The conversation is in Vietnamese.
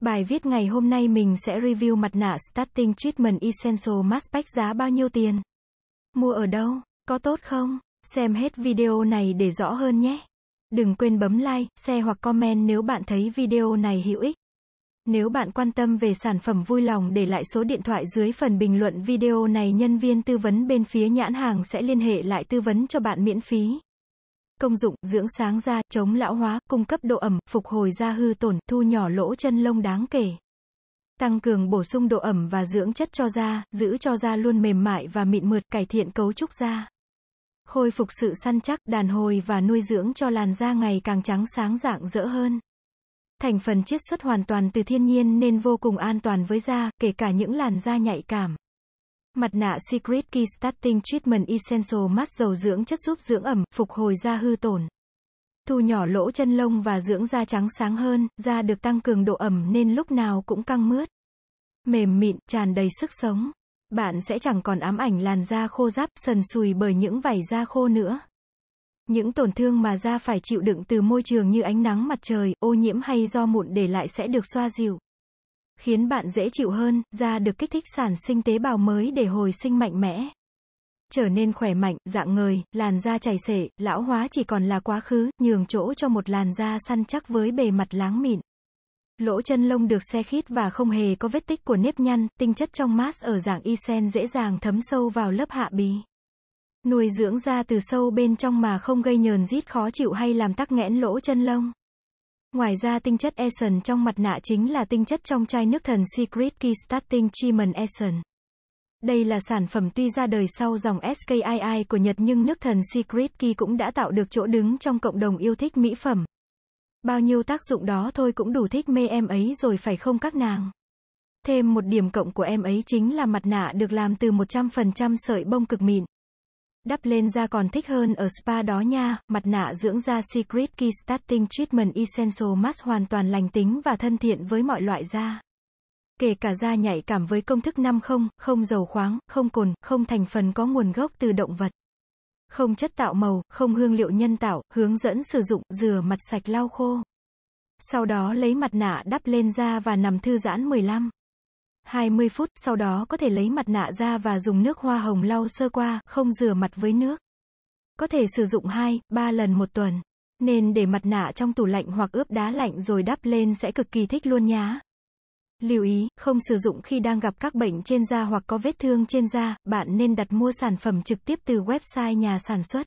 Bài viết ngày hôm nay mình sẽ review mặt nạ Starting Treatment Essential Mask giá bao nhiêu tiền? Mua ở đâu? Có tốt không? Xem hết video này để rõ hơn nhé. Đừng quên bấm like, share hoặc comment nếu bạn thấy video này hữu ích. Nếu bạn quan tâm về sản phẩm vui lòng để lại số điện thoại dưới phần bình luận video này nhân viên tư vấn bên phía nhãn hàng sẽ liên hệ lại tư vấn cho bạn miễn phí công dụng, dưỡng sáng da, chống lão hóa, cung cấp độ ẩm, phục hồi da hư tổn, thu nhỏ lỗ chân lông đáng kể. Tăng cường bổ sung độ ẩm và dưỡng chất cho da, giữ cho da luôn mềm mại và mịn mượt, cải thiện cấu trúc da. Khôi phục sự săn chắc, đàn hồi và nuôi dưỡng cho làn da ngày càng trắng sáng rạng rỡ hơn. Thành phần chiết xuất hoàn toàn từ thiên nhiên nên vô cùng an toàn với da, kể cả những làn da nhạy cảm. Mặt nạ Secret Key Starting Treatment Essential Mask dầu dưỡng chất giúp dưỡng ẩm, phục hồi da hư tổn. Thu nhỏ lỗ chân lông và dưỡng da trắng sáng hơn, da được tăng cường độ ẩm nên lúc nào cũng căng mướt. Mềm mịn, tràn đầy sức sống. Bạn sẽ chẳng còn ám ảnh làn da khô ráp, sần sùi bởi những vảy da khô nữa. Những tổn thương mà da phải chịu đựng từ môi trường như ánh nắng mặt trời, ô nhiễm hay do mụn để lại sẽ được xoa dịu khiến bạn dễ chịu hơn, da được kích thích sản sinh tế bào mới để hồi sinh mạnh mẽ. Trở nên khỏe mạnh, dạng ngời, làn da chảy xệ, lão hóa chỉ còn là quá khứ, nhường chỗ cho một làn da săn chắc với bề mặt láng mịn. Lỗ chân lông được xe khít và không hề có vết tích của nếp nhăn, tinh chất trong mát ở dạng Isen dễ dàng thấm sâu vào lớp hạ bì. Nuôi dưỡng da từ sâu bên trong mà không gây nhờn rít khó chịu hay làm tắc nghẽn lỗ chân lông. Ngoài ra tinh chất Essence trong mặt nạ chính là tinh chất trong chai nước thần Secret Key Starting Treatment Essence. Đây là sản phẩm tuy ra đời sau dòng SKII của Nhật nhưng nước thần Secret Key cũng đã tạo được chỗ đứng trong cộng đồng yêu thích mỹ phẩm. Bao nhiêu tác dụng đó thôi cũng đủ thích mê em ấy rồi phải không các nàng? Thêm một điểm cộng của em ấy chính là mặt nạ được làm từ 100% sợi bông cực mịn. Đắp lên da còn thích hơn ở spa đó nha, mặt nạ dưỡng da Secret Key Starting Treatment Essential Mask hoàn toàn lành tính và thân thiện với mọi loại da. Kể cả da nhạy cảm với công thức 50, không dầu khoáng, không cồn, không thành phần có nguồn gốc từ động vật. Không chất tạo màu, không hương liệu nhân tạo, hướng dẫn sử dụng, rửa mặt sạch lau khô. Sau đó lấy mặt nạ đắp lên da và nằm thư giãn 15. 20 phút, sau đó có thể lấy mặt nạ ra và dùng nước hoa hồng lau sơ qua, không rửa mặt với nước. Có thể sử dụng 2, 3 lần một tuần. Nên để mặt nạ trong tủ lạnh hoặc ướp đá lạnh rồi đắp lên sẽ cực kỳ thích luôn nhá. Lưu ý, không sử dụng khi đang gặp các bệnh trên da hoặc có vết thương trên da, bạn nên đặt mua sản phẩm trực tiếp từ website nhà sản xuất.